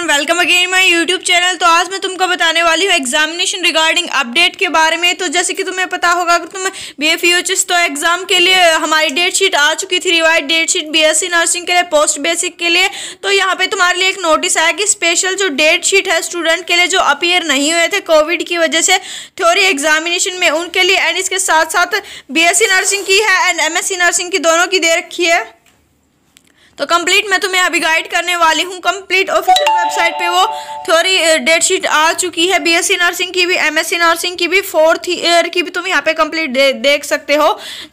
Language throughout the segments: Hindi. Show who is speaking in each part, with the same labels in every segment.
Speaker 1: everyone welcome again my YouTube channel तो आज मैं तुमको बताने वाली हूँ एग्जामिनेशन रिगार्डिंग अपडेट के बारे में तो जैसे कि तुम्हें पता होगा अगर तुम बी एफ तो एग्ज़ाम के लिए हमारी डेट शीट आ चुकी थी revised date sheet B nursing के लिए पोस्ट बेसिक के लिए तो यहाँ पे तुम्हारे लिए एक नोटिस आया कि स्पेशल जो डेट शीट है स्टूडेंट के लिए जो अपियर नहीं हुए थे कोविड की वजह से थ्योरी एग्जामिनेशन में उनके लिए एंड इसके साथ साथ बी नर्सिंग की है एंड एम नर्सिंग की दोनों की दे रखी है तो कंप्लीट मैं तुम्हें अभी गाइड करने वाली हूँ कंप्लीट ऑफिशियल वेबसाइट पे वो थ्योरी डेट शीट आ चुकी है बीएससी नर्सिंग की भी एमएससी नर्सिंग की भी फोर्थ ईयर की भी तुम यहाँ पे कंप्लीट दे, देख सकते हो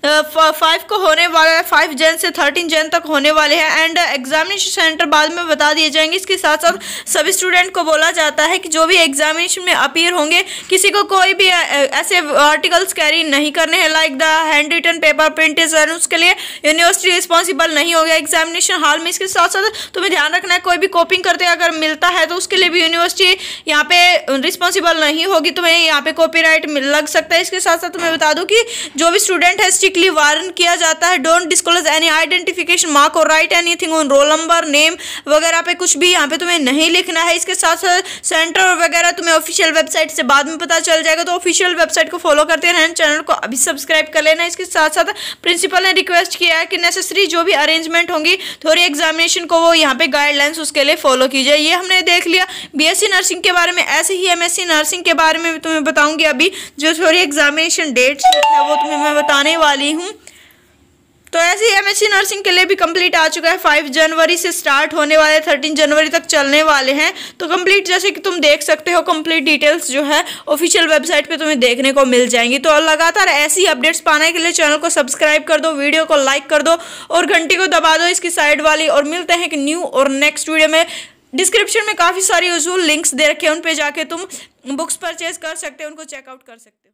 Speaker 1: फाइव uh, को होने वाला है फाइव जैन से थर्टीन जैन तक होने वाले हैं एंड एग्जामिनेशन सेंटर बाद में बता दिए जाएंगे इसके साथ साथ सभी स्टूडेंट को बोला जाता है कि जो भी एग्जामिनेशन में अपीयर होंगे किसी को कोई भी uh, ऐसे आर्टिकल्स कैरी नहीं करने हैं like the hand written paper प्रिंटेज उसके लिए यूनिवर्सिटी रिस्पॉन्सिबल नहीं होगा एग्जामिनेशन हैं हाल में इसके साथ साथ तुम्हें ध्यान रखना है कोई भी कॉपिंग करते अगर मिलता है तो उसके लिए भी यूनिवर्सिटी यहाँ पे रिस्पॉन्सिबल नहीं होगी तुम्हें यहाँ पे कॉपीराइट लग सकता है इसके साथ साथ तुम्हें बता दूँ कि जो भी स्टूडेंट है स्ट्रिक्टली वार्न किया जाता है don't disclose any identification mark और write anything on roll number name वगैरह पे कुछ भी यहाँ पे तुम्हें नहीं लिखना है इसके साथ साथ सेंटर वगैरह तुम्हें ऑफिशियल वेबसाइट से बाद में पता चल जाएगा तो ऑफिशियल वेबसाइट को फॉलो करते रहें चैनल को अभी सब्सक्राइब कर लेना इसके साथ साथ प्रिंसिपल ने रिक्वेस्ट किया है कि नेसेसरी जो भी अरेंजमेंट होंगी तो थोड़ी तो एग्जामिनेशन को वो यहाँ पे गाइडलाइंस उसके लिए फॉलो की जाए ये हमने देख लिया बीएससी नर्सिंग के बारे में ऐसे ही एमएससी नर्सिंग के बारे में तुम्हें बताऊँगी अभी जो थोड़ी एग्जामिनेशन डेट्स है वो तुम्हें मैं बताने वाली हूँ तो ऐसे ही एम नर्सिंग के लिए भी कंप्लीट आ चुका है फाइव जनवरी से स्टार्ट होने वाले थर्टीन जनवरी तक चलने वाले हैं तो कंप्लीट जैसे कि तुम देख सकते हो कंप्लीट डिटेल्स जो है ऑफिशियल वेबसाइट पे तुम्हें देखने को मिल जाएंगी तो लगातार ऐसी अपडेट्स पाने के लिए चैनल को सब्सक्राइब कर दो वीडियो को लाइक कर दो और घंटी को दबा दो इसकी साइड वाली और मिलते हैं कि न्यू और नेक्स्ट वीडियो में डिस्क्रिप्शन में काफ़ी सारी उजूल लिंक्स दे रखे हैं उन पर जाके तुम बुक्स परचेज कर सकते हो उनको चेकआउट कर सकते हो